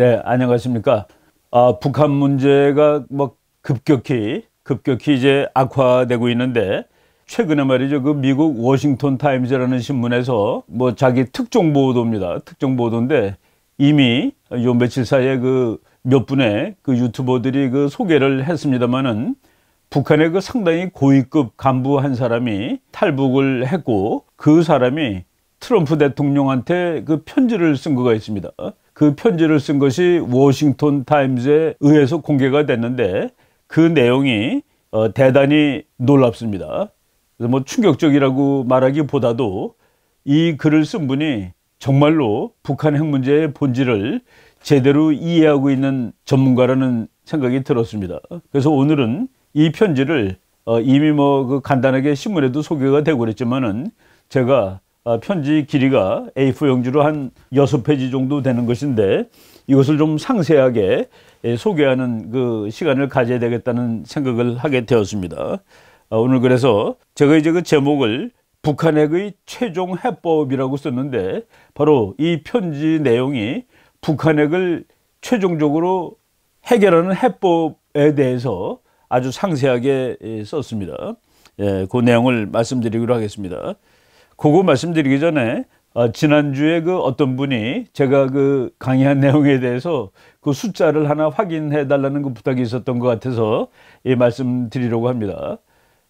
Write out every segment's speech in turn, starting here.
네, 안녕하십니까. 아, 북한 문제가 뭐 급격히 급격히 이제 악화되고 있는데 최근에 말이죠. 그 미국 워싱턴 타임즈라는 신문에서 뭐 자기 특종 보도입니다. 특종 보도인데 이미 요 며칠 사이에 그 몇 분의 그 유튜버들이 그 소개를 했습니다마는 북한의 그 상당히 고위급 간부 한 사람이 탈북을 했고 그 사람이 트럼프 대통령한테 그 편지를 쓴 거가 있습니다. 그 편지를 쓴 것이 워싱턴 타임즈에 의해서 공개가 됐는데 그 내용이 어, 대단히 놀랍습니다. 그래서 뭐 충격적이라고 말하기보다도 이 글을 쓴 분이 정말로 북한 핵 문제의 본질을 제대로 이해하고 있는 전문가라는 생각이 들었습니다. 그래서 오늘은 이 편지를 어, 이미 뭐그 간단하게 신문에도 소개가 되고 그랬지만은 제가 어, 편지 길이가 A4 용지로 한 여섯 페이지 정도 되는 것인데 이것을 좀 상세하게 예, 소개하는 그 시간을 가져야 되겠다는 생각을 하게 되었습니다. 어, 오늘 그래서 제가 이제 그 제목을 북한핵의 최종 해법이라고 썼는데 바로 이 편지 내용이 북한핵을 최종적으로 해결하는 해법에 대해서 아주 상세하게 예, 썼습니다. 예, 그 내용을 말씀드리기로 하겠습니다. 그거 말씀드리기 전에 어, 지난주에 그 어떤 분이 제가 그 강의한 내용에 대해서 그 숫자를 하나 확인해 달라는 그 부탁이 있었던 것 같아서 이 말씀드리려고 합니다.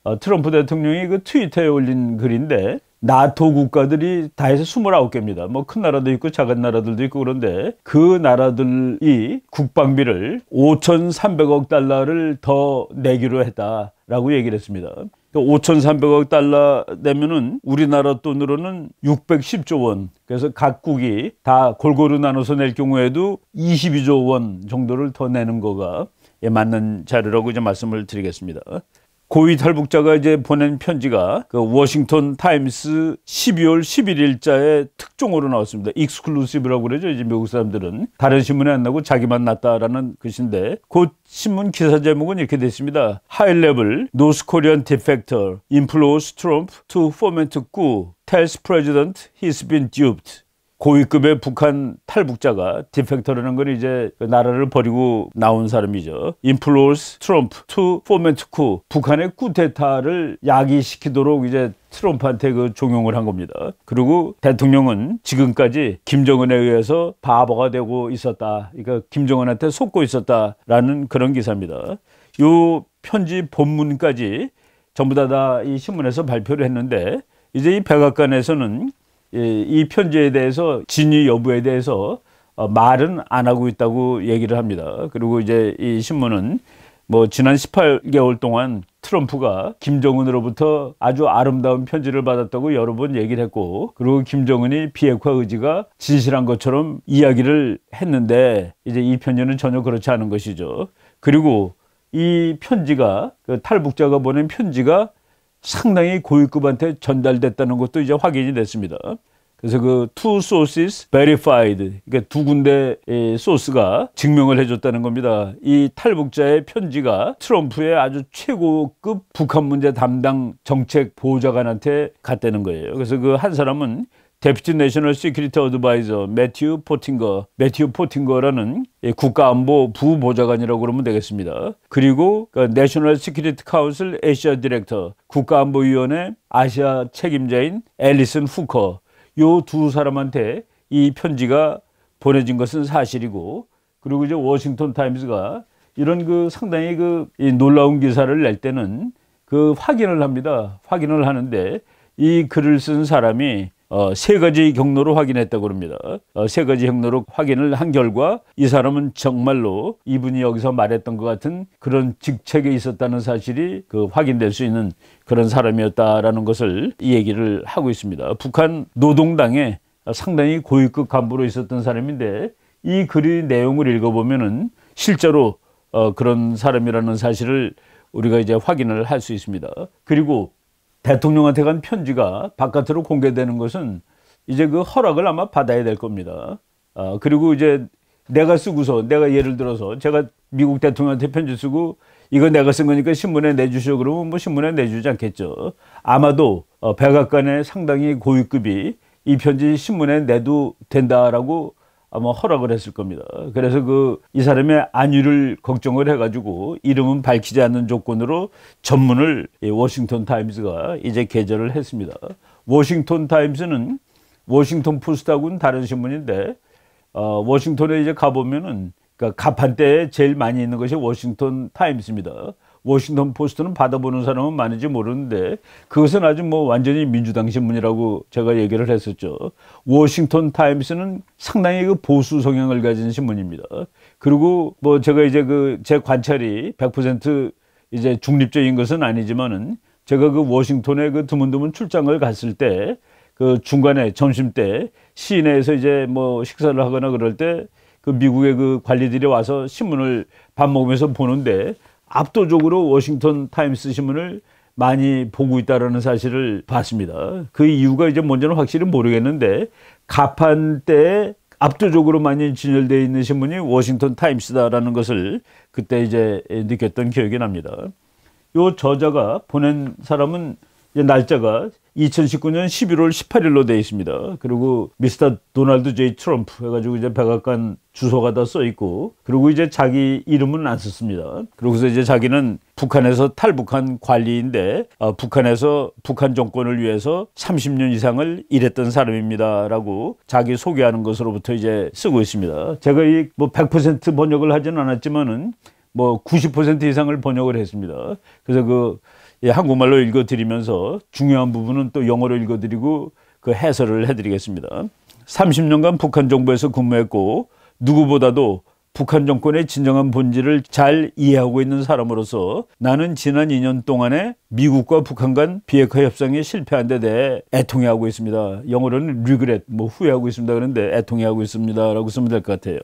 어, 트럼프 대통령이 그 트위터에 올린 글인데 나토 국가들이 다 해서 29개입니다. 뭐 큰 나라도 있고 작은 나라들도 있고 그런데 그 나라들이 국방비를 5,300억 달러를 더 내기로 했다라고 얘기를 했습니다. 5,300억 달러 내면은 우리나라 돈으로는 610조 원. 그래서 각국이 다 골고루 나눠서 낼 경우에도 22조 원 정도를 더 내는 거가 예, 맞는 자료라고 이제 말씀을 드리겠습니다. 고위 탈북자가 이제 보낸 편지가 그 워싱턴 타임스 12월 11일자에 특종으로 나왔습니다. 익스클루시브라고 그러죠. 이제 미국 사람들은 다른 신문에 안 나고 자기만 났다라는 글인데 곧 신문 기사 제목은 이렇게 됐습니다. 하이 레벨 노스 코리안 디펙터 인플로스 트럼프 투 포멘트 꾸 텔스 프레지던트 히스 빈 듀프트 고위급의 북한 탈북자가 디펙터라는 건 이제 나라를 버리고 나온 사람이죠. 인플루언스 트럼프 투 포멘트 쿠 북한의 쿠데타를 야기시키도록 이제 트럼프한테 그 종용을 한 겁니다. 그리고 대통령은 지금까지 김정은에 의해서 바보가 되고 있었다. 그러니까 김정은한테 속고 있었다라는 그런 기사입니다. 요 편지 본문까지 전부 다 다 이 신문에서 발표를 했는데 이제 이 백악관에서는 예, 이 편지에 대해서 진위 여부에 대해서 어, 말은 안 하고 있다고 얘기를 합니다. 그리고 이제 이 신문은 뭐 지난 18개월 동안 트럼프가 김정은으로부터 아주 아름다운 편지를 받았다고 여러 번 얘기를 했고 그리고 김정은이 비핵화 의지가 진실한 것처럼 이야기를 했는데 이제 이 편지는 전혀 그렇지 않은 것이죠. 그리고 이 편지가 그 탈북자가 보낸 편지가 상당히 고위급한테 전달됐다는 것도 이제 확인이 됐습니다. 그래서 그 two sources verified 그러니까 두 군데 소스가 증명을 해줬다는 겁니다. 이 탈북자의 편지가 트럼프의 아주 최고급 북한 문제 담당 정책 보좌관한테 갔다는 거예요. 그래서 그 한 사람은 데피티 내셔널 시큐리티 어드바이저 매튜 포팅거, 매튜 포팅거라는 국가안보 부보좌관이라고 그러면 되겠습니다. 그리고 내셔널 시큐리티 카운슬 에시아 디렉터, 국가안보위원회 아시아 책임자인 앨리슨 후커 요 두 사람한테 이 편지가 보내진 것은 사실이고 그리고 이제 워싱턴 타임즈가 이런 그 상당히 그 놀라운 기사를 낼 때는 그 확인을 합니다. 확인을 하는데 이 글을 쓴 사람이 어, 세 가지 경로로 확인했다고 합니다. 어, 세 가지 경로로 확인을 한 결과 이 사람은 정말로 이분이 여기서 말했던 것 같은 그런 직책에 있었다는 사실이 그 확인될 수 있는 그런 사람이었다라는 것을 이 얘기를 하고 있습니다. 북한 노동당에 상당히 고위급 간부로 있었던 사람인데 이 글의 내용을 읽어보면은 실제로 어, 그런 사람이라는 사실을 우리가 이제 확인을 할 수 있습니다. 그리고 대통령한테 간 편지가 바깥으로 공개되는 것은 이제 그 허락을 아마 받아야 될 겁니다. 아, 그리고 이제 내가 쓰고서 내가 예를 들어서 제가 미국 대통령한테 편지 쓰고 이거 내가 쓴 거니까 신문에 내주시 그러면 뭐 신문에 내주지 않겠죠. 아마도 어, 백악관의 상당히 고위급이 이 편지 신문에 내도 된다라고 아마 허락을 했을 겁니다. 그래서 그 이 사람의 안위를 걱정을 해가지고 이름은 밝히지 않는 조건으로 전문을 예, 워싱턴 타임스가 이제 개절을 했습니다. 워싱턴 타임스는 워싱턴 푸스타군 다른 신문인데 어, 워싱턴에 이제 가보면은 그러니까 가판대에 제일 많이 있는 것이 워싱턴 타임스입니다. 워싱턴 포스트는 받아보는 사람은 많은지 모르는데 그것은 아주 뭐 완전히 민주당 신문이라고 제가 얘기를 했었죠. 워싱턴 타임스는 상당히 그 보수 성향을 가진 신문입니다. 그리고 뭐 제가 이제 그 제 관찰이 100% 이제 중립적인 것은 아니지만은 제가 그 워싱턴에 그 드문드문 출장을 갔을 때 그 중간에 점심 때 시내에서 이제 뭐 식사를 하거나 그럴 때 그 미국의 그 관리들이 와서 신문을 밥 먹으면서 보는데 압도적으로 워싱턴 타임스 신문을 많이 보고 있다라는 사실을 봤습니다. 그 이유가 이제 뭔지는 확실히 모르겠는데 가판 때 압도적으로 많이 진열되어 있는 신문이 워싱턴 타임스다라는 것을 그때 이제 느꼈던 기억이 납니다. 요 저자가 보낸 사람은 날짜가 2019년 11월 18일로 되어 있습니다. 그리고 미스터 도널드 제이 트럼프 해가지고 이제 백악관 주소가 다 써 있고, 그리고 이제 자기 이름은 안 썼습니다. 그러고서 이제 자기는 북한에서 탈북한 관리인데, 아, 북한에서 북한 정권을 위해서 30년 이상을 일했던 사람입니다라고 자기 소개하는 것으로부터 이제 쓰고 있습니다. 제가 이 뭐 100% 번역을 하지는 않았지만은 뭐 90% 이상을 번역을 했습니다. 그래서 그 예, 한국말로 읽어드리면서 중요한 부분은 또 영어로 읽어드리고 그 해설을 해드리겠습니다. 30년간 북한 정부에서 근무했고 누구보다도 북한 정권의 진정한 본질을 잘 이해하고 있는 사람으로서 나는 지난 2년 동안에 미국과 북한 간 비핵화 협상이 실패한 데 대해 애통해하고 있습니다. 영어로는 regret, 뭐 후회하고 있습니다. 그런데 애통해하고 있습니다. 라고 쓰면 될 것 같아요.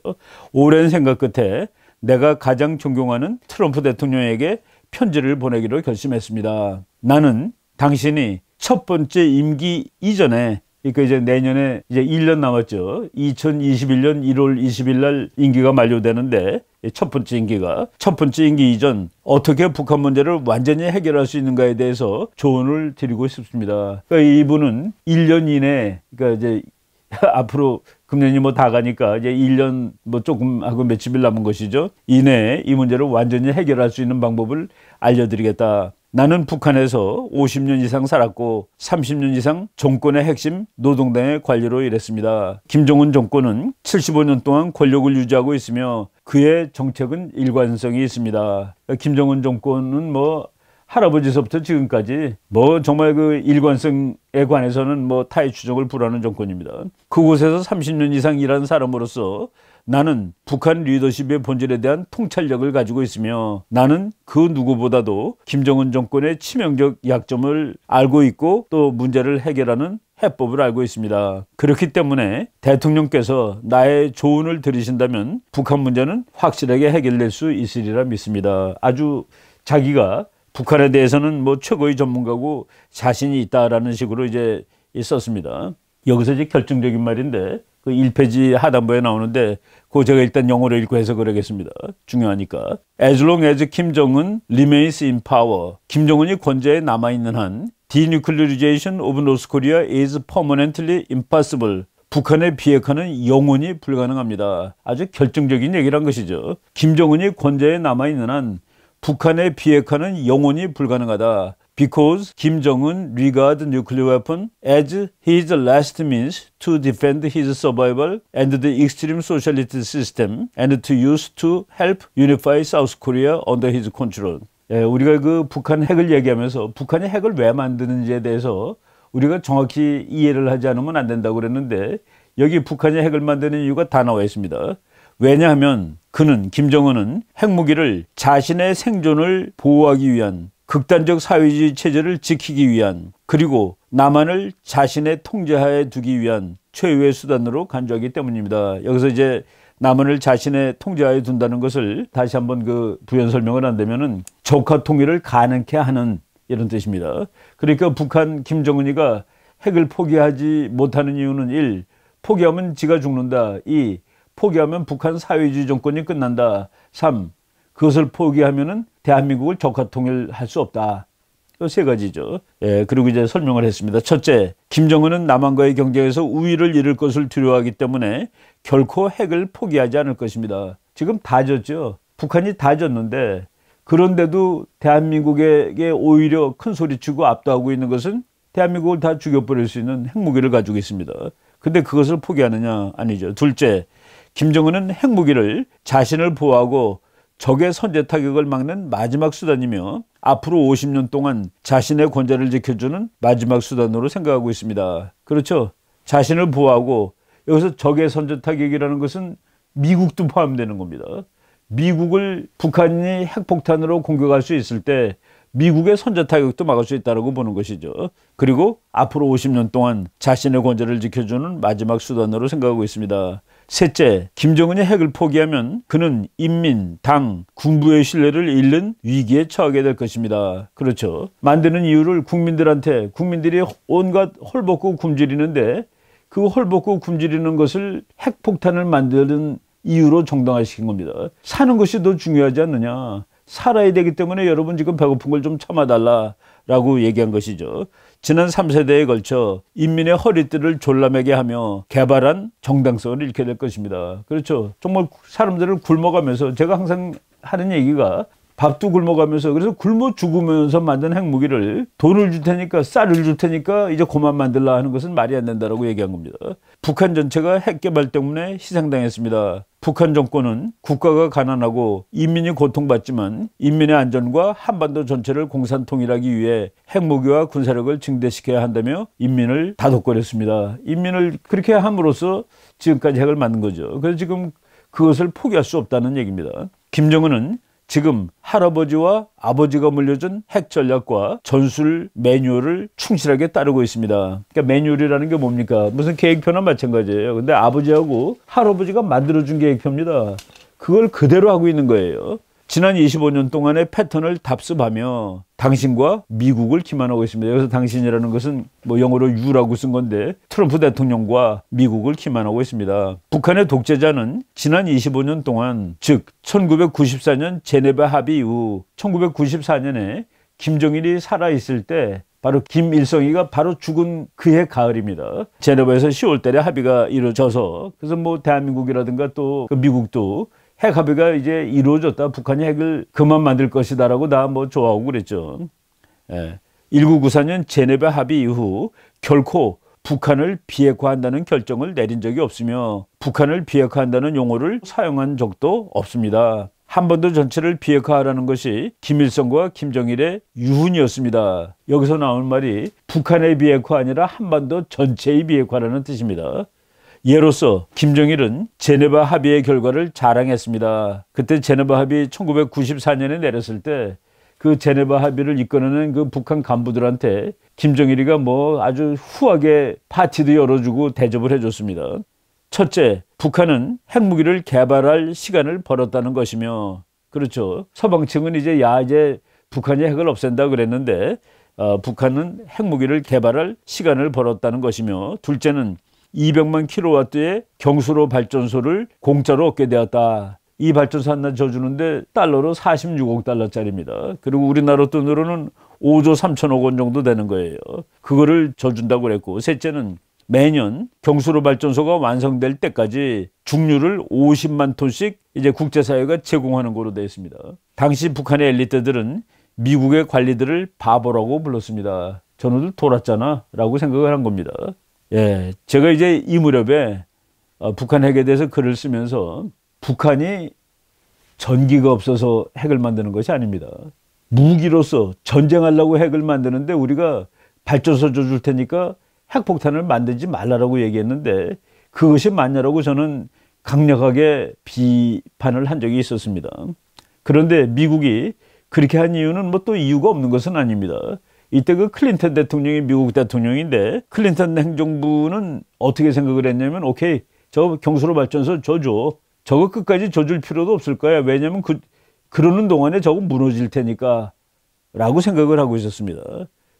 오랜 생각 끝에 내가 가장 존경하는 트럼프 대통령에게 편지를 보내기로 결심했습니다. 나는 당신이 첫 번째 임기 이전에 그러니까 이제 내년에 이제 1년 남았죠. 2021년 1월 20일 날 임기가 만료되는데 첫 번째 임기가 첫 번째 임기 이전 어떻게 북한 문제를 완전히 해결할 수 있는가에 대해서 조언을 드리고 싶습니다. 그러니까 이분은 1년 이내 그러니까 이제 앞으로 금년이 뭐 다 가니까 이제 1년 뭐 조금 하고 며칠 남은 것이죠. 이내에 이 문제를 완전히 해결할 수 있는 방법을 알려드리겠다. 나는 북한에서 50년 이상 살았고 30년 이상 정권의 핵심 노동당의 관리로 일했습니다. 김정은 정권은 75년 동안 권력을 유지하고 있으며 그의 정책은 일관성이 있습니다. 김정은 정권은 뭐 할아버지서부터 지금까지 뭐 정말 그 일관성에 관해서는 뭐 타의 추종을 불하는 정권입니다. 그곳에서 30년 이상 일한 사람으로서 나는 북한 리더십의 본질에 대한 통찰력을 가지고 있으며 나는 그 누구보다도 김정은 정권의 치명적 약점을 알고 있고 또 문제를 해결하는 해법을 알고 있습니다. 그렇기 때문에 대통령께서 나의 조언을 들으신다면 북한 문제는 확실하게 해결될 수 있으리라 믿습니다. 아주 자기가 북한에 대해서는 뭐 최고의 전문가고 자신이 있다라는 식으로 이제 있었습니다 여기서 이제 결정적인 말인데 그 1페이지 하단부에 나오는데 그 제가 일단 영어로 읽고 해석을 하겠습니다. 중요하니까. As long as 김정은 remains in power. 김정은이 권좌에 남아 있는 한 denuclearization of North Korea is permanently impossible. 북한에 비핵화는 영원히 불가능합니다. 아주 결정적인 얘기란 것이죠. 김정은이 권좌에 남아있는 한 북한에 비핵화는 영원히 불가능하다. Because Kim Jong-un regards nuclear weapon as his last means to defend his survival and the extreme socialist system and to use to help unify South Korea under his control. 예, 우리가 그 북한 핵을 얘기하면서 북한이 핵을 왜 만드는지에 대해서 우리가 정확히 이해를 하지 않으면 안 된다고 그랬는데 여기 북한이 핵을 만드는 이유가 다 나와 있습니다. 왜냐하면 그는 김정은은 핵무기를 자신의 생존을 보호하기 위한 극단적 사회주의 체제를 지키기 위한 그리고 남한을 자신의 통제하에 두기 위한 최후의 수단으로 간주하기 때문입니다. 여기서 이제 남한을 자신의 통제하에 둔다는 것을 다시 한번 그 부연 설명을 한다면은 적화 통일을 가능케 하는 이런 뜻입니다. 그러니까 북한 김정은이가 핵을 포기하지 못하는 이유는 1. 포기하면 지가 죽는다. 2. 포기하면 북한 사회주의 정권이 끝난다. 3. 그것을 포기하면은 대한민국을 적화 통일할 수 없다. 이세 가지죠. 예, 그리고 이제 설명을 했습니다. 첫째, 김정은은 남한과의 경쟁에서 우위를 잃을 것을 두려워하기 때문에 결코 핵을 포기하지 않을 것입니다. 지금 다 졌죠. 북한이 다 졌는데 그런데도 대한민국에게 오히려 큰 소리치고 압도하고 있는 것은 대한민국을 다 죽여버릴 수 있는 핵무기를 가지고 있습니다. 근데 그것을 포기하느냐? 아니죠. 둘째, 김정은은 핵무기를 자신을 보호하고 적의 선제 타격을 막는 마지막 수단이며 앞으로 50년 동안 자신의 권좌를 지켜주는 마지막 수단으로 생각하고 있습니다. 그렇죠. 자신을 보호하고 여기서 적의 선제 타격이라는 것은 미국도 포함되는 겁니다. 미국을 북한이 핵폭탄으로 공격할 수 있을 때 미국의 선제 타격도 막을 수 있다고 보는 것이죠. 그리고 앞으로 50년 동안 자신의 권좌를 지켜주는 마지막 수단으로 생각하고 있습니다. 셋째, 김정은이 핵을 포기하면 그는 인민, 당, 군부의 신뢰를 잃는 위기에 처하게 될 것입니다. 그렇죠. 만드는 이유를 국민들한테 국민들이 온갖 헐벗고 굶주리는데 그 헐벗고 굶주리는 것을 핵폭탄을 만드는 이유로 정당화시킨 겁니다. 사는 것이 더 중요하지 않느냐. 살아야 되기 때문에 여러분 지금 배고픈 걸 좀 참아달라라고 얘기한 것이죠. 지난 3세대에 걸쳐 인민의 허리띠를 졸라매게 하며 개발한 정당성을 잃게 될 것입니다. 그렇죠. 정말 사람들을 굶어가면서 제가 항상 하는 얘기가 밥도 굶어가면서 그래서 굶어 죽으면서 만든 핵무기를 돈을 줄 테니까 쌀을 줄 테니까 이제 그만 만들라 하는 것은 말이 안 된다라고 얘기한 겁니다. 북한 전체가 핵개발 때문에 희생당했습니다. 북한 정권은 국가가 가난하고 인민이 고통받지만 인민의 안전과 한반도 전체를 공산 통일하기 위해 핵무기와 군사력을 증대시켜야 한다며 인민을 다독거렸습니다. 인민을 그렇게 함으로써 지금까지 핵을 만든 거죠. 그래서 지금 그것을 포기할 수 없다는 얘기입니다. 김정은은 지금 할아버지와 아버지가 물려준 핵 전략과 전술 매뉴얼을 충실하게 따르고 있습니다. 그러니까 매뉴얼이라는 게 뭡니까? 무슨 계획표나 마찬가지예요. 근데 아버지하고 할아버지가 만들어준 계획표입니다. 그걸 그대로 하고 있는 거예요. 지난 25년 동안의 패턴을 답습하며 당신과 미국을 기만하고 있습니다. 여기서 당신이라는 것은 뭐 영어로 유라고 쓴 건데 트럼프 대통령과 미국을 기만하고 있습니다. 북한의 독재자는 지난 25년 동안 즉 1994년 제네바 합의 이후 1994년에 김정일이 살아있을 때 바로 김일성이가 바로 죽은 그해 가을입니다. 제네바에서 10월 달에 합의가 이루어져서 그래서 뭐 대한민국이라든가 또그 미국도 핵 합의가 이제 이루어졌다. 북한이 핵을 그만 만들 것이다라고 다 뭐 좋아하고 그랬죠. 예. 1994년 제네바 합의 이후 결코 북한을 비핵화한다는 결정을 내린 적이 없으며 북한을 비핵화한다는 용어를 사용한 적도 없습니다. 한반도 전체를 비핵화하라는 것이 김일성과 김정일의 유훈이었습니다. 여기서 나온 말이 북한의 비핵화 아니라 한반도 전체의 비핵화라는 뜻입니다. 예로서 김정일은 제네바 합의의 결과를 자랑했습니다. 그때 제네바 합의 1994년에 내렸을 때 그 제네바 합의를 이끌어낸 그 북한 간부들한테 김정일이가 뭐 아주 후하게 파티도 열어주고 대접을 해줬습니다. 첫째, 북한은 핵무기를 개발할 시간을 벌었다는 것이며 그렇죠. 서방 층은 이제 야 이제 북한이 핵을 없앤다 그랬는데 어, 북한은 핵무기를 개발할 시간을 벌었다는 것이며 둘째는 200만 킬로와트의 경수로 발전소를 공짜로 얻게 되었다. 이 발전소 하나 져주는데 달러로 46억 달러짜리입니다. 그리고 우리나라 돈으로는 5조 3천억 원 정도 되는 거예요. 그거를 져준다고 그랬고 셋째는 매년 경수로 발전소가 완성될 때까지 중류를 50만 톤씩 이제 국제사회가 제공하는 거로 되어 있습니다. 당시 북한의 엘리트들은 미국의 관리들을 바보라고 불렀습니다. 저놈들 돌았잖아 라고 생각을 한 겁니다. 예, 제가 이제 이 무렵에 어, 북한 핵에 대해서 글을 쓰면서 북한이 전기가 없어서 핵을 만드는 것이 아닙니다. 무기로서 전쟁하려고 핵을 만드는데 우리가 발전소 줘줄 테니까 핵폭탄을 만들지 말라라고 얘기했는데 그것이 맞냐라고 저는 강력하게 비판을 한 적이 있었습니다. 그런데 미국이 그렇게 한 이유는 뭐 또 이유가 없는 것은 아닙니다. 이때 그 클린턴 대통령이 미국 대통령인데 클린턴 행정부는 어떻게 생각을 했냐면 오케이 저 경수로 발전소 줘줘 저거 끝까지 줘줄 필요도 없을 거야 왜냐면 그 그러는 동안에 저거 무너질 테니까 라고 생각을 하고 있었습니다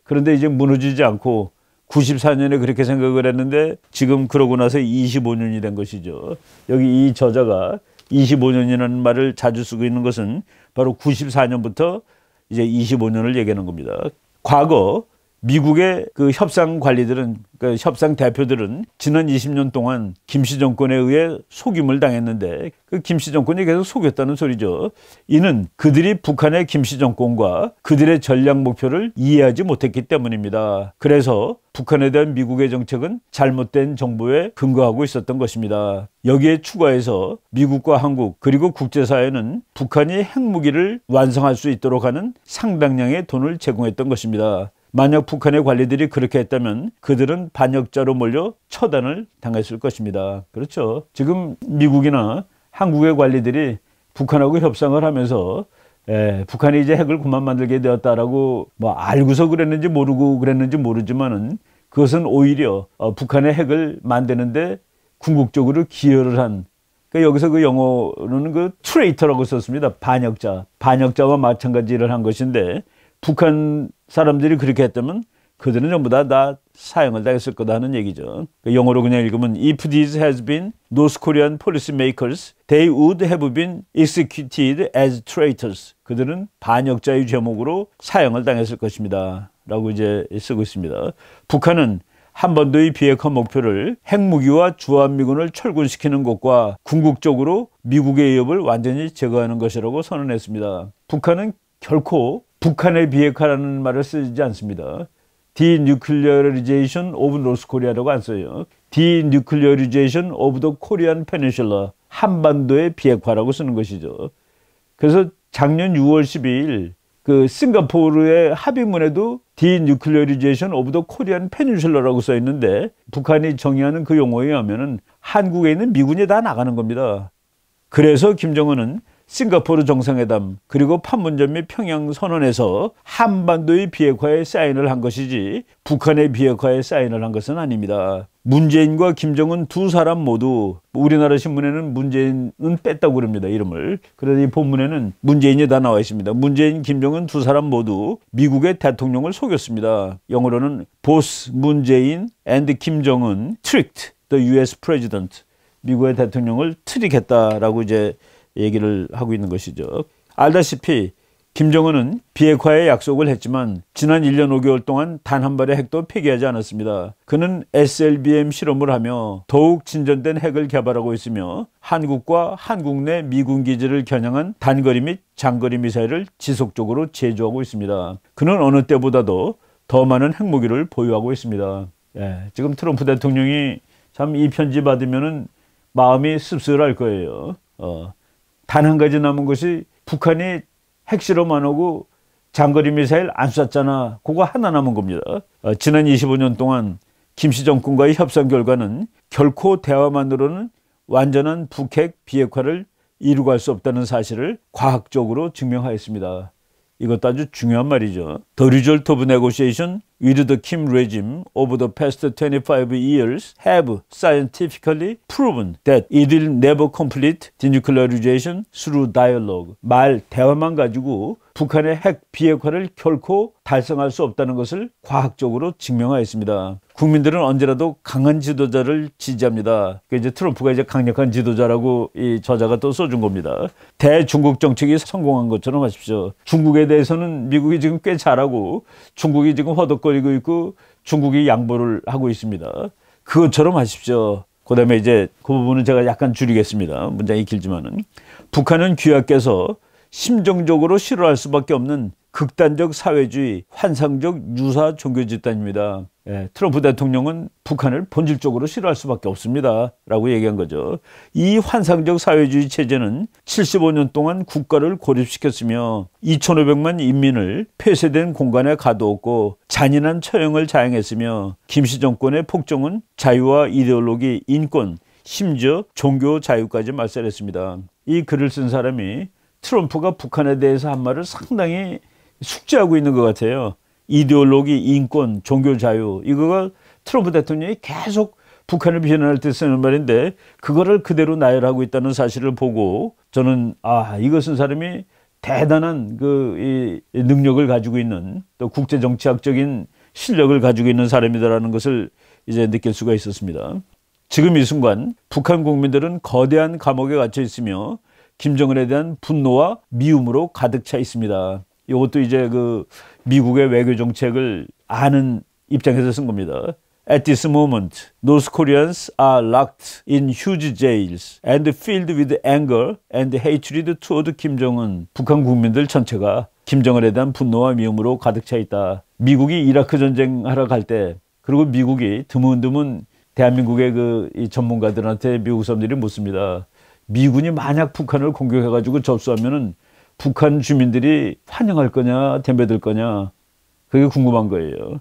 그런데 이제 무너지지 않고 94년에 그렇게 생각을 했는데 지금 그러고 나서 25년이 된 것이죠 여기 이 저자가 25년이라는 말을 자주 쓰고 있는 것은 바로 94년부터 이제 25년을 얘기하는 겁니다. 과거 미국의 그 협상 관리들은 그 협상 대표들은 지난 20년 동안 김씨 정권에 의해 속임을 당했는데 그 김씨 정권이 계속 속였다는 소리죠. 이는 그들이 북한의 김씨 정권과 그들의 전략 목표를 이해하지 못했기 때문입니다. 그래서 북한에 대한 미국의 정책은 잘못된 정보에 근거하고 있었던 것입니다. 여기에 추가해서 미국과 한국 그리고 국제사회는 북한이 핵무기를 완성할 수 있도록 하는 상당량의 돈을 제공했던 것입니다. 만약 북한의 관리들이 그렇게 했다면 그들은 반역자로 몰려 처단을 당했을 것입니다. 그렇죠. 지금 미국이나 한국의 관리들이 북한하고 협상을 하면서 예, 북한이 이제 핵을 그만 만들게 되었다라고 뭐 알고서 그랬는지 모르고 그랬는지 모르지만은 그것은 오히려 어, 북한의 핵을 만드는데 궁극적으로 기여를 한 그러니까 여기서 그 영어로는 그 트레이터라고 썼습니다. 반역자, 반역자와 마찬가지 를한 것인데 북한 사람들이 그렇게 했다면 그들은 전부 다, 다 사형을 당했을 거다 하는 얘기죠. 그 영어로 그냥 읽으면 If these has been North Korean policymakers, they would have been executed as traitors. 그들은 반역자의 제목으로 사형을 당했을 것입니다. 라고 이제 쓰고 있습니다. 북한은 한 번도 의 비핵화 목표를 핵무기와 주한미군을 철군시키는 것과 궁극적으로 미국의 위협을 완전히 제거하는 것이라고 선언했습니다. 북한은 결코 북한의 비핵화라는 말을 쓰지 않습니다. 디뉴클리어리제이션 오브 노스 코리아라고 안 써요. 디뉴클리어리제이션 오브 더 코리안 페니슐라 한반도의 비핵화라고 쓰는 것이죠. 그래서 작년 6월 12일 그 싱가포르의 합의문에도 디뉴클리어리제이션 오브 더 코리안 페니슐러라고 써 있는데 북한이 정의하는 그 용어에 하면은 한국에 있는 미군이 다 나가는 겁니다. 그래서 김정은은 싱가포르 정상회담 그리고 판문점 및 평양 선언에서 한반도의 비핵화에 사인을 한 것이지 북한의 비핵화에 사인을 한 것은 아닙니다. 문재인과 김정은 두 사람 모두 우리나라 신문에는 문재인은 뺐다고 그럽니다. 이름을. 그러니 본문에는 문재인이 다 나와 있습니다. 문재인, 김정은 두 사람 모두 미국의 대통령을 속였습니다. 영어로는 보스 문재인 앤드 김정은 트릭트 c k e d the US p r e s i 미국의 대통령을 트릭했다라고 이제 얘기를 하고 있는 것이죠. 알다시피 김정은은 비핵화의 약속을 했지만 지난 1년 5개월 동안 단 한 발의 핵도 폐기하지 않았습니다. 그는 SLBM 실험을 하며 더욱 진전된 핵을 개발하고 있으며 한국과 한국 내 미군 기지를 겨냥한 단거리 및 장거리 미사일을 지속적으로 제조하고 있습니다. 그는 어느 때보다도 더 많은 핵무기를 보유하고 있습니다. 예, 지금 트럼프 대통령이 참 이 편지 받으면은 마음이 씁쓸할 거예요. 어. 단한 가지 남은 것이 북한이 핵실험 안 하고 장거리 미사일 안 쐈잖아. 그거 하나 남은 겁니다. 어, 지난 25년 동안 김 씨 정권과의 협상 결과는 결코 대화만으로는 완전한 북핵 비핵화를 이루갈 수 없다는 사실을 과학적으로 증명하였습니다. 이것도 아주 중요한 말이죠. The result of negotiation with the Kim regime over the past 25 years have scientifically proven that it will never complete denuclearization through dialogue. 말, 대화만 가지고 북한의 핵 비핵화를 결코 달성할 수 없다는 것을 과학적으로 증명하였습니다. 국민들은 언제라도 강한 지도자를 지지합니다. 그러 이제 트럼프가 이제 강력한 지도자라고 이 저자가 또 써준 겁니다. 대중국 정책이 성공한 것처럼 하십시오. 중국에 대해서는 미국이 지금 꽤 잘하고 중국이 지금 허덕 머뭇거리고 있고 중국이 양보를 하고 있습니다. 그것처럼 하십시오. 그 다음에 이제 그 부분은 제가 약간 줄이겠습니다. 문장이 길지만은. 북한은 귀하께서 심정적으로 싫어할 수밖에 없는 극단적 사회주의, 환상적 유사 종교 집단입니다. 예, 트럼프 대통령은 북한을 본질적으로 싫어할 수밖에 없습니다. 라고 얘기한 거죠. 이 환상적 사회주의 체제는 75년 동안 국가를 고립시켰으며 2,500만 인민을 폐쇄된 공간에 가두었고 잔인한 처형을 자행했으며 김씨 정권의 폭정은 자유와 이데올로기, 인권, 심지어 종교 자유까지 말살했습니다. 이 글을 쓴 사람이 트럼프가 북한에 대해서 한 말을 상당히 숙제하고 있는 것 같아요. 이데올로기, 인권, 종교 자유 이거가 트럼프 대통령이 계속 북한을 비난할 때 쓰는 말인데 그거를 그대로 나열하고 있다는 사실을 보고 저는 아 이것은 사람이 대단한 그 이 능력을 가지고 있는 또 국제 정치학적인 실력을 가지고 있는 사람이다라는 것을 이제 느낄 수가 있었습니다. 지금 이 순간 북한 국민들은 거대한 감옥에 갇혀 있으며 김정은에 대한 분노와 미움으로 가득 차 있습니다. 이것도 이제 그 미국의 외교 정책을 아는 입장에서 쓴 겁니다. At this moment, North Koreans are locked in huge jails and filled with anger and hatred toward Kim Jong-un. 북한 국민들 전체가 김정은에 대한 분노와 미움으로 가득 차 있다. 미국이 이라크 전쟁하러 갈 때, 그리고 미국이 드문드문 대한민국의 그 전문가들한테 미국 사람들이 묻습니다. 미군이 만약 북한을 공격해가지고 접수하면은 북한 주민들이 환영할 거냐 덤벼들 거냐 그게 궁금한 거예요.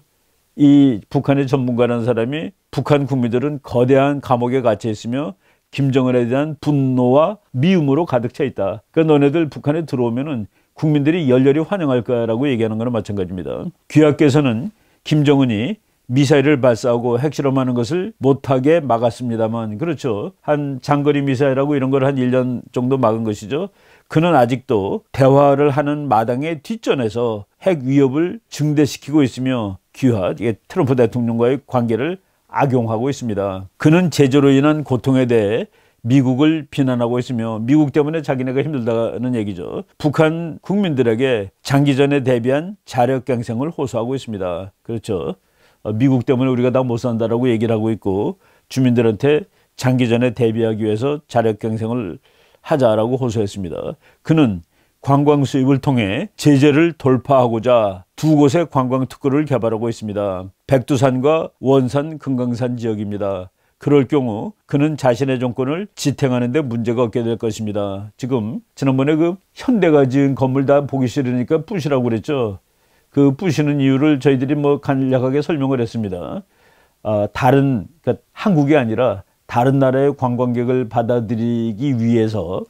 이 북한의 전문가라는 사람이 북한 국민들은 거대한 감옥에 갇혀 있으며 김정은에 대한 분노와 미움으로 가득 차 있다. 그러니까 너네들 북한에 들어오면은 국민들이 열렬히 환영할 거라고 야 얘기하는 거나 마찬가지입니다. 귀하께서는 김정은이 미사일을 발사하고 핵실험하는 것을 못하게 막았습니다만 그렇죠. 한 장거리 미사일하고 이런 걸 한 1년 정도 막은 것이죠. 그는 아직도 대화를 하는 마당의 뒷전에서 핵 위협을 증대시키고 있으며 귀하 트럼프 대통령과의 관계를 악용하고 있습니다. 그는 제재로 인한 고통에 대해 미국을 비난하고 있으며 미국 때문에 자기네가 힘들다는 얘기죠. 북한 국민들에게 장기전에 대비한 자력 갱생을 호소하고 있습니다. 그렇죠. 어, 미국 때문에 우리가 다 못 산다라고 얘기를 하고 있고 주민들한테 장기전에 대비하기 위해서 자력 갱생을 하자라고 호소했습니다. 그는 관광 수입을 통해 제재를 돌파하고자 두 곳의 관광 특구를 개발하고 있습니다. 백두산과 원산, 금강산 지역입니다. 그럴 경우 그는 자신의 정권을 지탱하는데 문제가 없게 될 것입니다. 지금 지난번에 그 현대가 지은 건물 다 보기 싫으니까 부시라고 그랬죠. 그 부시는 이유를 저희들이 뭐 간략하게 설명을 했습니다. 아, 다른 그러니까 한국이 아니라 다른 나라의 관광객을 받아들이기 위해서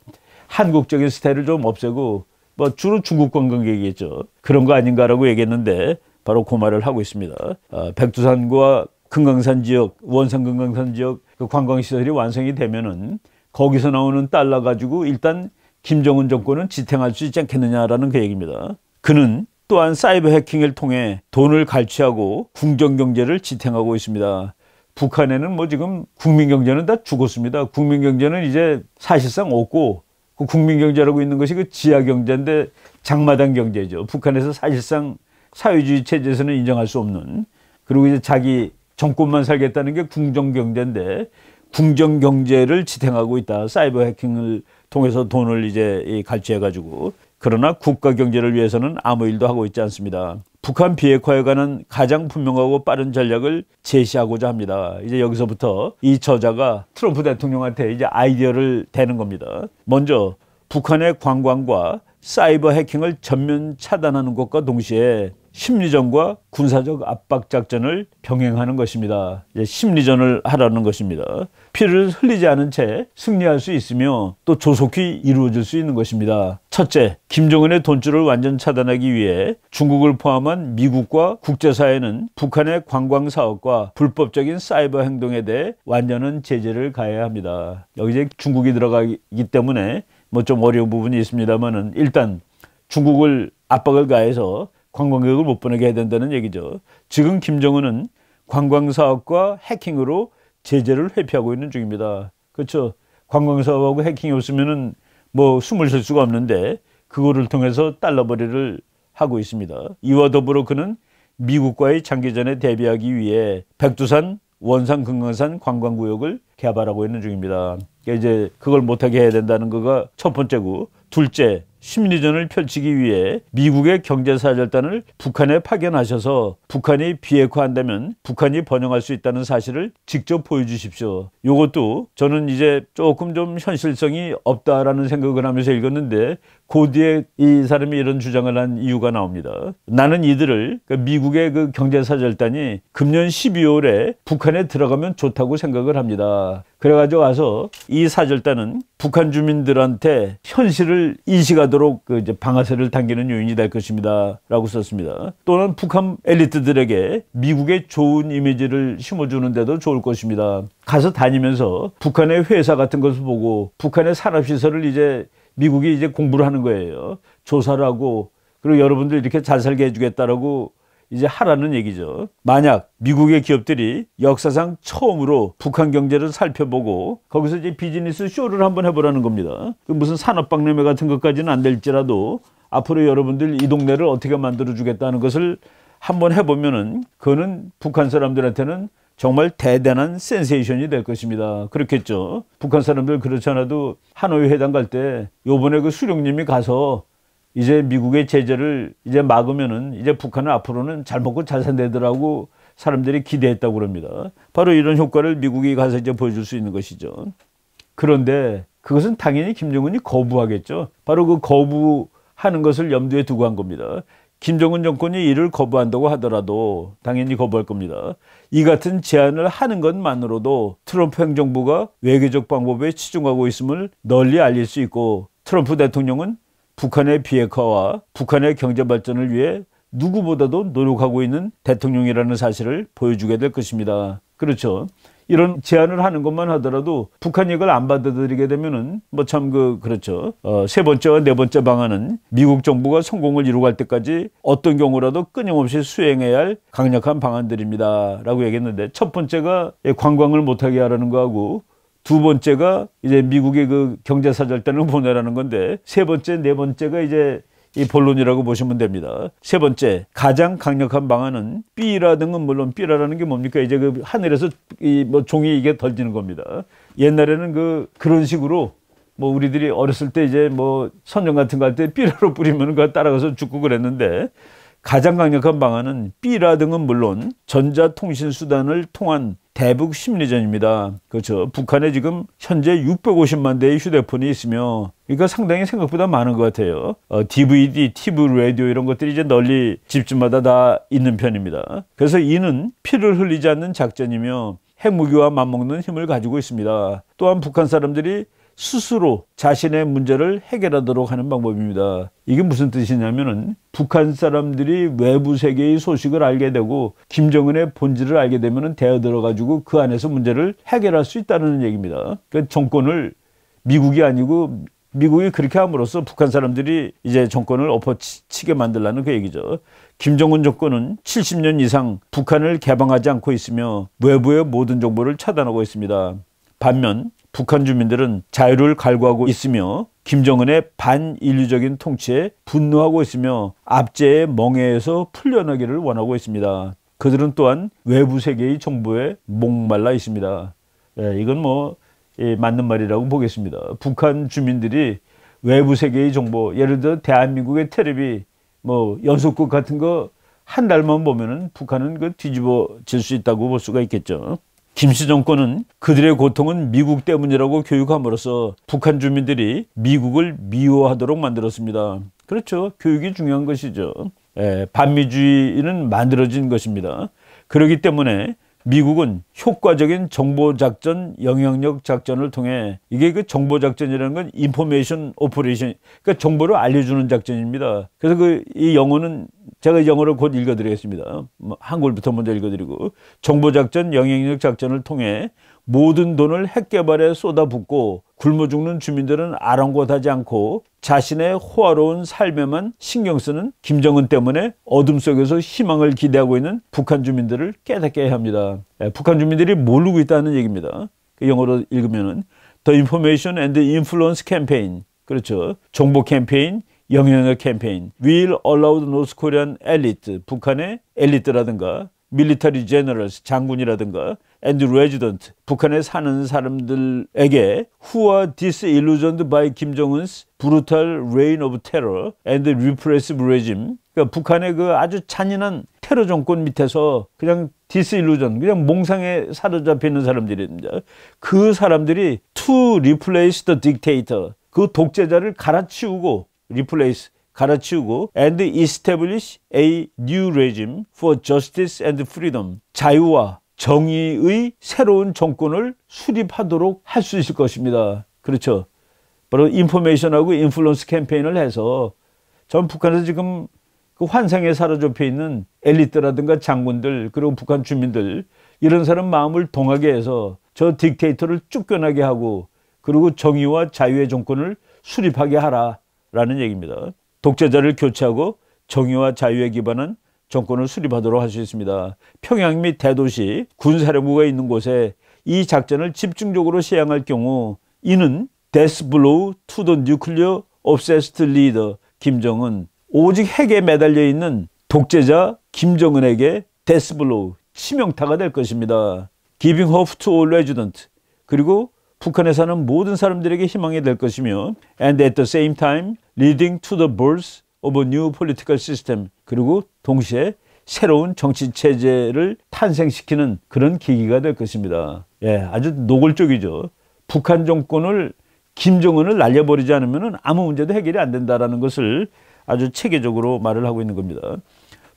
한국적인 스타일을 좀 없애고 뭐 주로 중국 관광객이겠죠. 그런 거 아닌가라고 얘기했는데 바로 그 말을 하고 있습니다. 어, 백두산과 금강산 지역, 원산 금강산 지역 그 관광시설이 완성이 되면은 거기서 나오는 달러 가지고 일단 김정은 정권은 지탱할 수 있지 않겠느냐라는 그 얘기입니다. 그는 또한 사이버 해킹을 통해 돈을 갈취하고 궁정경제를 지탱하고 있습니다. 북한에는 뭐 지금 국민경제는 다 죽었습니다. 국민경제는 이제 사실상 없고 그 국민경제라고 있는 것이 그 지하경제인데 장마당 경제죠. 북한에서 사실상 사회주의 체제에서는 인정할 수 없는 그리고 이제 자기 정권만 살겠다는 게 궁정경제인데 궁정경제를 지탱하고 있다. 사이버 해킹을 통해서 돈을 이제 갈취해가지고 그러나 국가경제를 위해서는 아무 일도 하고 있지 않습니다. 북한 비핵화에 관한 가장 분명하고 빠른 전략을 제시하고자 합니다. 이제 여기서부터 이 저자가 트럼프 대통령한테 이제 아이디어를 대는 겁니다. 먼저 북한의 관광과 사이버 해킹을 전면 차단하는 것과 동시에 심리전과 군사적 압박 작전을 병행하는 것입니다. 심리전을 하라는 것입니다. 피를 흘리지 않은 채 승리할 수 있으며 또 조속히 이루어질 수 있는 것입니다. 첫째, 김정은의 돈줄을 완전 차단하기 위해 중국을 포함한 미국과 국제사회는 북한의 관광 사업과 불법적인 사이버 행동에 대해 완전한 제재를 가해야 합니다. 여기 중국이 들어가기 때문에 뭐 좀 어려운 부분이 있습니다만은 일단 중국을 압박을 가해서 관광객을 못 보내게 해야 된다는 얘기죠. 지금 김정은은 관광사업과 해킹으로 제재를 회피하고 있는 중입니다. 그렇죠. 관광사업하고 해킹이 없으면은 뭐 숨을 쉴 수가 없는데 그거를 통해서 달러벌이를 하고 있습니다. 이와 더불어 그는 미국과의 장기전에 대비하기 위해 백두산, 원산, 금강산 관광구역을 개발하고 있는 중입니다. 그러니까 이제 그걸 못하게 해야 된다는 거가 첫 번째고 둘째, 심리전을 펼치기 위해 미국의 경제사절단을 북한에 파견하셔서 북한이 비핵화한다면 북한이 번영할 수 있다는 사실을 직접 보여주십시오. 이것도 저는 이제 조금 좀 현실성이 없다라는 생각을 하면서 읽었는데 그 뒤에 이 사람이 이런 주장을 한 이유가 나옵니다. 나는 이들을 그 미국의 그 경제사절단이 금년 12월에 북한에 들어가면 좋다고 생각을 합니다. 그래가지고 와서 이 사절단은 북한 주민들한테 현실을 인식하도록 그 이제 방아쇠를 당기는 요인이 될 것입니다. 라고 썼습니다. 또는 북한 엘리트들에게 미국의 좋은 이미지를 심어주는데도 좋을 것입니다. 가서 다니면서 북한의 회사 같은 것을 보고 북한의 산업시설을 이제 미국이 이제 공부를 하는 거예요. 조사를 하고 그리고 여러분들 이렇게 잘 살게 해주겠다라고 이제 하라는 얘기죠. 만약 미국의 기업들이 역사상 처음으로 북한 경제를 살펴보고 거기서 이제 비즈니스 쇼를 한번 해보라는 겁니다. 그 무슨 산업박람회 같은 것까지는 안 될지라도 앞으로 여러분들 이 동네를 어떻게 만들어 주겠다는 것을 한번 해보면은 그거는 북한 사람들한테는 정말 대단한 센세이션이 될 것입니다. 그렇겠죠. 북한 사람들 그렇지 않아도 하노이 회담 갈 때 요번에 그 수령님이 가서 이제 미국의 제재를 이제 막으면은 이제 북한은 앞으로는 잘 먹고 잘 산다더라고 사람들이 기대했다고 그럽니다. 바로 이런 효과를 미국이 가서 이제 보여줄 수 있는 것이죠. 그런데 그것은 당연히 김정은이 거부하겠죠. 바로 그 거부하는 것을 염두에 두고 한 겁니다. 김정은 정권이 이를 거부한다고 하더라도 당연히 거부할 겁니다. 이 같은 제안을 하는 것만으로도 트럼프 행정부가 외교적 방법에 치중하고 있음을 널리 알릴 수 있고 트럼프 대통령은 북한의 비핵화와 북한의 경제 발전을 위해 누구보다도 노력하고 있는 대통령이라는 사실을 보여주게 될 것입니다. 그렇죠. 이런 제안을 하는 것만 하더라도 북한 이걸 이안 받아들이게 되면은 뭐 참 그 그렇죠. 어, 세 번째와 네 번째 방안은 미국 정부가 성공을 이루갈 때까지 어떤 경우라도 끊임없이 수행해야 할 강력한 방안들입니다라고 얘기했는데 첫 번째가 관광을 못하게 하라는 거하고 두 번째가 이제 미국의 그 경제사절단을 보내라는 건데 세 번째 네 번째가 이제 이 본론이라고 보시면 됩니다. 세 번째, 가장 강력한 방안은 삐라 든은 물론 삐라라는 게 뭡니까? 이제 그 하늘에서 이 뭐 종이 이게 던지는 겁니다. 옛날에는 그 그런 식으로 뭐 우리들이 어렸을 때 이제 뭐 선전 같은 거 할때 삐라로 뿌리면 그 따라가서 죽고 그랬는데 가장 강력한 방안은 삐라 든은 물론 전자통신 수단을 통한 대북 심리전입니다. 그렇죠. 북한에 지금 현재 650만 대의 휴대폰이 있으며 그러니까 상당히 생각보다 많은 것 같아요. 어, DVD, TV, 라디오 이런 것들이 이제 널리 집집마다 다 있는 편입니다. 그래서 이는 피를 흘리지 않는 작전이며 핵무기와 맞먹는 힘을 가지고 있습니다. 또한 북한 사람들이 스스로 자신의 문제를 해결하도록 하는 방법입니다. 이게 무슨 뜻이냐면은 북한 사람들이 외부 세계의 소식을 알게 되고 김정은의 본질을 알게 되면 대어들어 가지고 그 안에서 문제를 해결할 수 있다는 얘기입니다. 그러니까 정권을 미국이 아니고 미국이 그렇게 함으로써 북한 사람들이 이제 정권을 엎어치게 만들라는 그 얘기죠. 김정은 정권은 70년 이상 북한을 개방하지 않고 있으며 외부의 모든 정보를 차단하고 있습니다. 반면 북한 주민들은 자유를 갈구하고 있으며 김정은의 반인류적인 통치에 분노하고 있으며 압제의 멍에에서 풀려나기를 원하고 있습니다. 그들은 또한 외부 세계의 정보에 목말라 있습니다. 예, 이건 뭐 예, 맞는 말이라고 보겠습니다. 북한 주민들이 외부 세계의 정보, 예를 들어 대한민국의 테레비, 뭐 연속극 같은 거 한 달만 보면은 북한은 그 뒤집어질 수 있다고 볼 수가 있겠죠. 김씨 정권은 그들의 고통은 미국 때문이라고 교육함으로써 북한 주민들이 미국을 미워하도록 만들었습니다. 그렇죠. 교육이 중요한 것이죠. 예, 반미주의는 만들어진 것입니다. 그렇기 때문에 미국은 효과적인 정보작전 영향력 작전을 통해 이게 그 정보작전이라는 건 인포메이션 오퍼레이션 그러니까 정보를 알려주는 작전입니다. 그래서 그 이 영어는 제가 이 영어를 곧 읽어드리겠습니다. 뭐, 한글부터 먼저 읽어드리고 정보작전 영향력 작전을 통해 모든 돈을 핵개발에 쏟아붓고 굶어 죽는 주민들은 아랑곳하지 않고 자신의 호화로운 삶에만 신경 쓰는 김정은 때문에 어둠 속에서 희망을 기대하고 있는 북한 주민들을 깨닫게 해야 합니다. 예, 북한 주민들이 모르고 있다는 얘기입니다. 그 영어로 읽으면은 The Information and Influence Campaign 그렇죠. 정보 캠페인 영향력 캠페인 will allow the North Korean elite 북한의 엘리트라든가 밀리터리 제너럴스 장군이라든가 and resident 북한에 사는 사람들에게 who are disillusioned by 김정은's brutal reign of terror and repressive regime 그러니까 북한의 그 아주 잔인한 테러 정권 밑에서 그냥 디스일루전 그냥 몽상에 사로잡혀 있는 사람들입니다. 그 사람들이 to replace the dictator 그 독재자를 갈아치우고 replace 갈아치우고 and establish a new regime for justice and freedom 자유와 정의의 새로운 정권을 수립하도록 할 수 있을 것입니다. 그렇죠. 바로 인포메이션하고 인플루언스 캠페인을 해서 전 북한에서 지금 그 환상에 사로잡혀 있는 엘리트라든가 장군들 그리고 북한 주민들 이런 사람 마음을 동하게 해서 저 딕테이터를 쫓겨나게 하고 그리고 정의와 자유의 정권을 수립하게 하라 라는 얘기입니다. 독재자를 교체하고 정의와 자유에 기반한 정권을 수립하도록 할 수 있습니다. 평양 및 대도시 군사령부가 있는 곳에 이 작전을 집중적으로 시행할 경우 이는 데스블로우 투더 뉴클리어 옵세스트 리더 김정은 오직 핵에 매달려 있는 독재자 김정은에게 데스블로우 치명타가 될 것입니다. 기빙 v i 투올 레 o 던트 그리고 북한에서는 모든 사람들에게 희망이 될 것이며 and at the same time leading to the birth of a new political system 그리고 동시에 새로운 정치 체제를 탄생시키는 그런 계기가 될 것입니다. 예, 아주 노골적이죠. 북한 정권을 김정은을 날려버리지 않으면 아무 문제도 해결이 안 된다라는 것을 아주 체계적으로 말을 하고 있는 겁니다.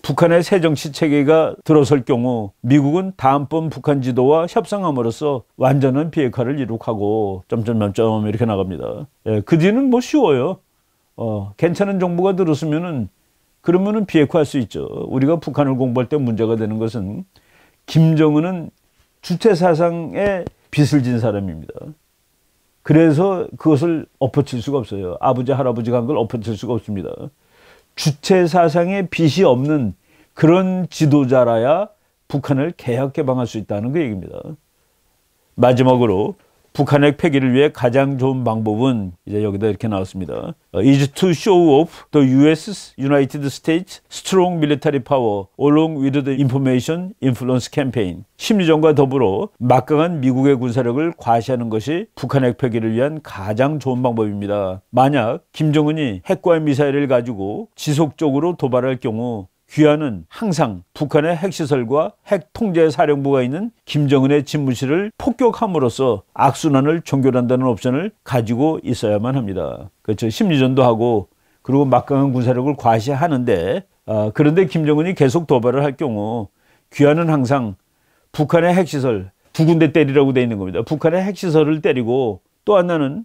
북한의 새 정치 체계가 들어설 경우 미국은 다음번 북한 지도와 협상함으로써 완전한 비핵화를 이룩하고 점점점점 이렇게 나갑니다. 예, 그 뒤는 뭐 쉬워요. 어, 괜찮은 정부가 들었으면은 그러면은 비핵화할 수 있죠. 우리가 북한을 공부할 때 문제가 되는 것은 김정은은 주체 사상에 빚을 진 사람입니다. 그래서 그것을 엎어칠 수가 없어요. 아버지 할아버지가 한 걸 엎어칠 수가 없습니다. 주체 사상에 빚이 없는 그런 지도자라야 북한을 개혁 개방할 수 있다는 그 얘기입니다. 마지막으로 북한핵 폐기를 위해 가장 좋은 방법은 이제 여기다 이렇게 나왔습니다. 어, is to show off the US, United States strong military power along with the information influence campaign. 심리전과 더불어 막강한 미국의 군사력을 과시하는 것이 북한 핵 폐기를 위한 가장 좋은 방법입니다. 만약 김정은이 핵과 미사일을 가지고 지속적으로 도발할 경우 귀하는 항상 북한의 핵시설과 핵통제사령부가 있는 김정은의 집무실을 폭격함으로써 악순환을 종결한다는 옵션을 가지고 있어야만 합니다. 그렇죠. 심리전도 하고 그리고 막강한 군사력을 과시하는데 아, 그런데 김정은이 계속 도발을 할 경우 귀하는 항상 북한의 핵시설 두 군데 때리라고 돼 있는 겁니다. 북한의 핵시설을 때리고 또 하나는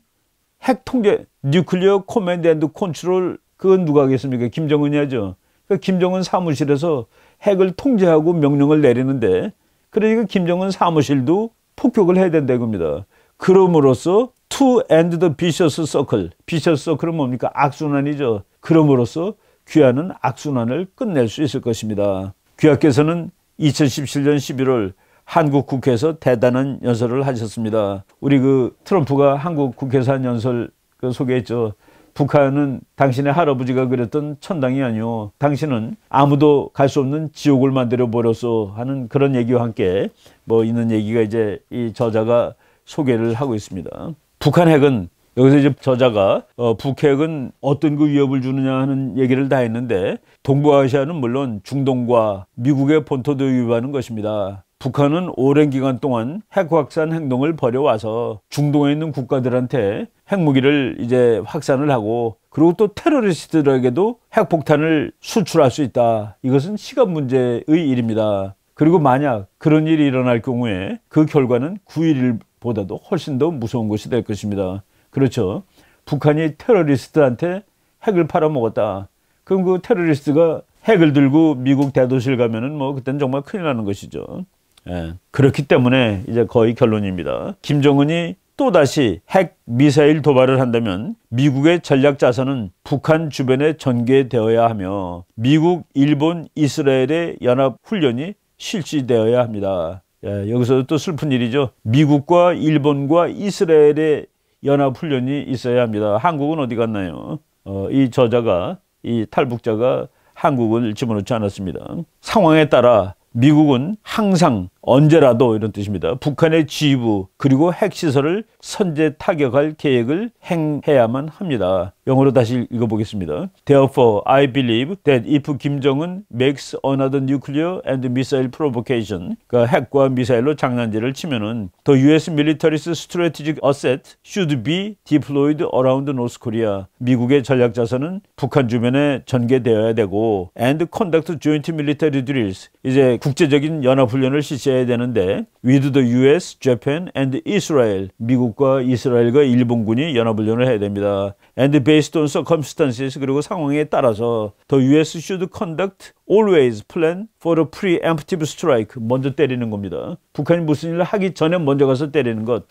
핵통제 뉴클리어 코맨드 앤드 컨트롤 그건 누가 하겠습니까? 김정은이 하죠. 그 김정은 사무실에서 핵을 통제하고 명령을 내리는데 그러니까 김정은 사무실도 폭격을 해야 된다 이겁니다. 그럼으로써 to end the vicious circle. vicious circle은 뭡니까? 악순환이죠. 그럼으로써 귀하는 악순환을 끝낼 수 있을 것입니다. 귀하께서는 2017년 11월 한국 국회에서 대단한 연설을 하셨습니다. 우리 그 트럼프가 한국 국회에서 한 연설 그 소개했죠. 북한은 당신의 할아버지가 그랬던 천당이 아니오. 당신은 아무도 갈 수 없는 지옥을 만들어 버렸어 하는 그런 얘기와 함께 뭐 있는 얘기가 이제 이 저자가 소개를 하고 있습니다. 북한 핵은 여기서 이제 저자가 어, 북핵은 어떤 그 위협을 주느냐 하는 얘기를 다 했는데 동부아시아는 물론 중동과 미국의 본토도 위반하는 것입니다. 북한은 오랜 기간 동안 핵 확산 행동을 벌여와서 중동에 있는 국가들한테 핵무기를 이제 확산을 하고 그리고 또 테러리스트들에게도 핵폭탄을 수출할 수 있다. 이것은 시간 문제의 일입니다. 그리고 만약 그런 일이 일어날 경우에 그 결과는 9.11보다도 훨씬 더 무서운 것이 될 것입니다. 그렇죠. 북한이 테러리스트한테 핵을 팔아먹었다. 그럼 그 테러리스트가 핵을 들고 미국 대도시를 가면은 뭐 그땐 정말 큰일 나는 것이죠. 예, 그렇기 때문에 이제 거의 결론입니다. 김정은이 또다시 핵 미사일 도발을 한다면 미국의 전략 자산은 북한 주변에 전개되어야 하며 미국, 일본, 이스라엘의 연합 훈련이 실시되어야 합니다. 예, 여기서도 또 슬픈 일이죠. 미국과 일본과 이스라엘의 연합 훈련이 있어야 합니다. 한국은 어디 갔나요? 어, 이 저자가 이 탈북자가 한국을 집어넣지 않았습니다. 상황에 따라 미국은 항상 언제라도 이런 뜻입니다. 북한의 지휘부 그리고 핵시설을 선제 타격할 계획을 행해야만 합니다. 영어로 다시 읽어보겠습니다. Therefore, I believe that if 김정은 makes another nuclear and missile provocation, 그러니까 핵과 미사일로 장난질을 치면은 the U.S. military's strategic asset should be deployed around North Korea. 미국의 전략 자산은 북한 주변에 전개되어야 되고 and conduct joint military drills. 이제 국제적인 연합 훈련을 실시 있어야 되는데 with the US, Japan and Israel 미국과 이스라엘과 일본군이 연합훈련을 해야 됩니다. and based on circumstances 그리고 상황에 따라서 the US should conduct always plan for a preemptive strike 먼저 때리는 겁니다. 북한이 무슨 일을 하기 전에 먼저 가서 때리는 것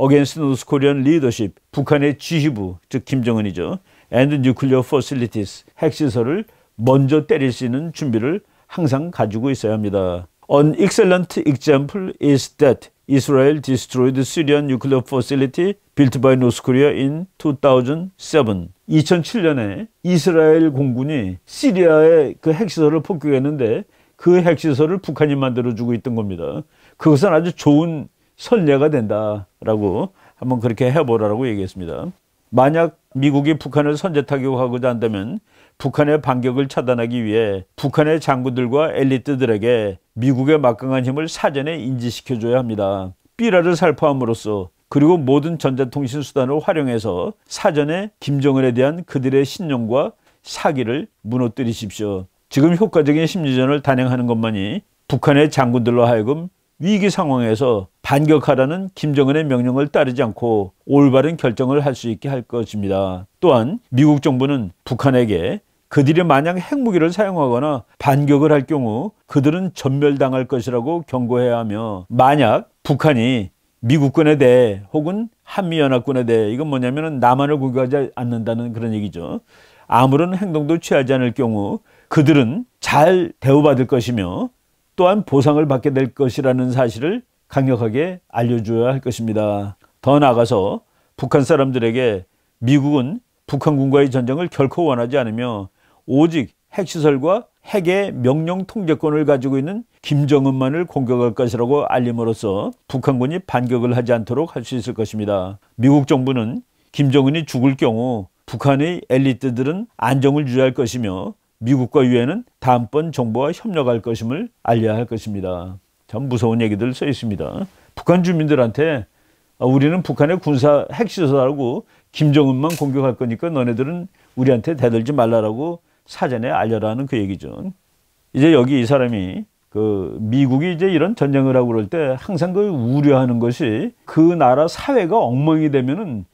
against North Korean leadership 북한의 지휘부 즉 김정은이죠. and nuclear facilities 핵시설을 먼저 때릴 수 있는 준비를 항상 가지고 있어야 합니다. An excellent example is that Israel destroyed the Syrian nuclear facility built by North Korea in 2007. 2007년에 이스라엘 공군이 시리아의 그 핵시설을 폭격했는데 그 핵시설을 북한이 만들어주고 있던 겁니다. 그것은 아주 좋은 선례가 된다라고 한번 그렇게 해보라고 얘기했습니다. 만약 미국이 북한을 선제 타격하고자 한다면 북한의 반격을 차단하기 위해 북한의 장군들과 엘리트들에게 미국의 막강한 힘을 사전에 인지시켜줘야 합니다. 삐라를 살포함으로써 그리고 모든 전자통신 수단을 활용해서 사전에 김정은에 대한 그들의 신념과 사기를 무너뜨리십시오. 지금 효과적인 심리전을 단행하는 것만이 북한의 장군들로 하여금 위기 상황에서 반격하라는 김정은의 명령을 따르지 않고 올바른 결정을 할 수 있게 할 것입니다. 또한 미국 정부는 북한에게 그들이 만약 핵무기를 사용하거나 반격을 할 경우 그들은 전멸당할 것이라고 경고해야 하며 만약 북한이 미국군에 대해 혹은 한미연합군에 대해 이건 뭐냐면은 남한을 공격하지 않는다는 그런 얘기죠. 아무런 행동도 취하지 않을 경우 그들은 잘 대우받을 것이며 또한 보상을 받게 될 것이라는 사실을 강력하게 알려줘야 할 것입니다. 더 나아가서 북한 사람들에게 미국은 북한군과의 전쟁을 결코 원하지 않으며 오직 핵시설과 핵의 명령 통제권을 가지고 있는 김정은만을 공격할 것이라고 알림으로써 북한군이 반격을 하지 않도록 할 수 있을 것입니다. 미국 정부는 김정은이 죽을 경우 북한의 엘리트들은 안정을 유지할 것이며 미국과 유엔은 다음번 정부와 협력할 것임을 알려야 할 것입니다. 참 무서운 얘기들 써 있습니다. 북한 주민들한테 아, 우리는 북한의 군사 핵시설하고 김정은만 공격할 거니까 너네들은 우리한테 대들지 말라라고 사전에 알려라는 그 얘기죠. 이제 여기 이 사람이 그 미국이 이제 이런 전쟁을 하고 그럴 때 항상 그 우려하는 것이 그 나라 사회가 엉망이 되면은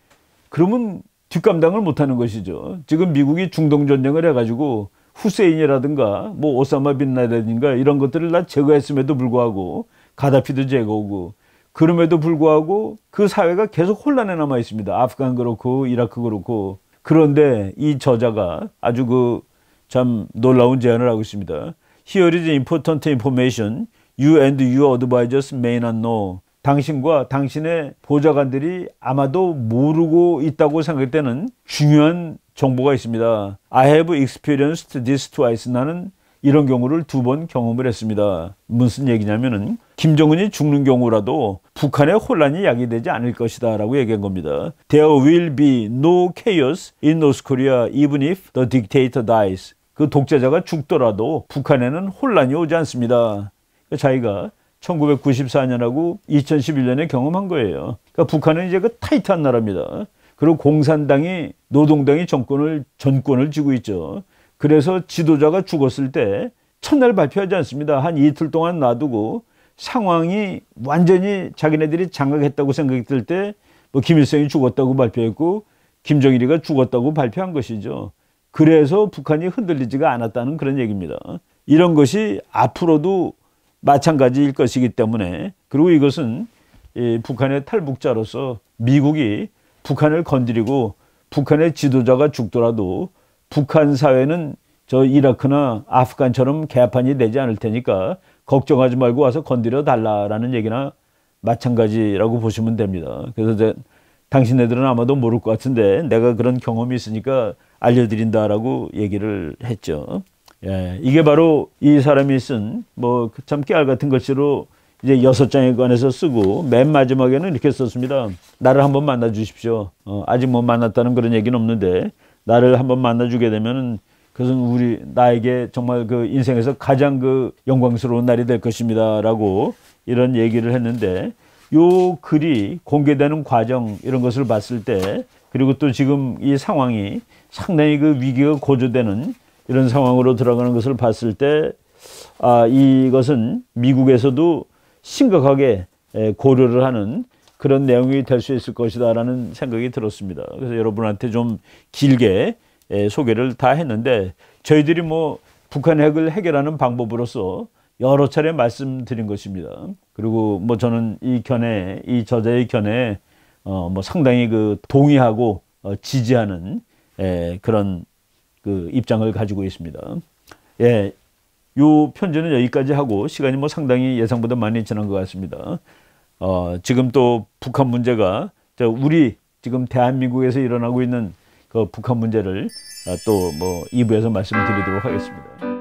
그러면 뒷감당을 못하는 것이죠. 지금 미국이 중동 전쟁을 해가지고 후세인이라든가 뭐 오사마 빈라덴인가 이런 것들을 다 제거했음에도 불구하고 가다피도 제거하고 그럼에도 불구하고 그 사회가 계속 혼란에 남아 있습니다. 아프간 그렇고 이라크 그렇고 그런데 이 저자가 아주 그참 놀라운 제안을 하고 있습니다. Here is important information you and your advisors may not know. 당신과 당신의 보좌관들이 아마도 모르고 있다고 생각할 때는 중요한 정보가 있습니다. I have experienced this twice. 나는 이런 경우를 두 번 경험을 했습니다. 무슨 얘기냐면은 김정은이 죽는 경우라도 북한의 혼란이 야기되지 않을 것이다 라고 얘기한 겁니다. There will be no chaos in North Korea even if the dictator dies. 그 독재자가 죽더라도 북한에는 혼란이 오지 않습니다. 그러니까 자기가 1994년하고 2011년에 경험한 거예요. 그러니까 북한은 이제 그 타이트한 나라입니다. 그리고 공산당이 노동당이 정권을 전권을 쥐고 있죠. 그래서 지도자가 죽었을 때 첫날 발표하지 않습니다. 한 이틀 동안 놔두고 상황이 완전히 자기네들이 장악했다고 생각이 들때뭐 김일성이 죽었다고 발표했고 김정일이가 죽었다고 발표한 것이죠. 그래서 북한이 흔들리지가 않았다는 그런 얘기입니다. 이런 것이 앞으로도 마찬가지일 것이기 때문에 그리고 이것은 북한의 탈북자로서 미국이 북한을 건드리고 북한의 지도자가 죽더라도 북한 사회는 저 이라크나 아프간처럼 개판이 되지 않을 테니까 걱정하지 말고 와서 건드려 달라라는 얘기나 마찬가지라고 보시면 됩니다. 그래서 당신네들은 아마도 모를 것 같은데 내가 그런 경험이 있으니까 알려드린다라고 얘기를 했죠. 예, 이게 바로 이 사람이 쓴 뭐참 깨알 같은 글씨로 이제 여섯 장에 관해서 쓰고 맨 마지막에는 이렇게 썼습니다. 나를 한번 만나 주십시오. 어, 아직 못 만났다는 그런 얘기는 없는데 나를 한번 만나 주게 되면은 그것은 우리 나에게 정말 그 인생에서 가장 그 영광스러운 날이 될 것입니다라고 이런 얘기를 했는데 요 글이 공개되는 과정 이런 것을 봤을 때 그리고 또 지금 이 상황이 상당히 그 위기가 고조되는 이런 상황으로 들어가는 것을 봤을 때 아, 이것은 미국에서도 심각하게 고려를 하는 그런 내용이 될 수 있을 것이다라는 생각이 들었습니다. 그래서 여러분한테 좀 길게 소개를 다 했는데 저희들이 뭐 북한 핵을 해결하는 방법으로서 여러 차례 말씀드린 것입니다. 그리고 뭐 저는 이 견해, 이 저자의 견해 어뭐 상당히 그 동의하고 어 지지하는 예, 그런 그 입장을 가지고 있습니다. 예, 요 편지는 여기까지 하고 시간이 뭐 상당히 예상보다 많이 지난 것 같습니다. 어, 지금 또 북한 문제가 우리 지금 대한민국에서 일어나고 있는 그 북한 문제를 어, 또뭐 2부에서 말씀드리도록 하겠습니다.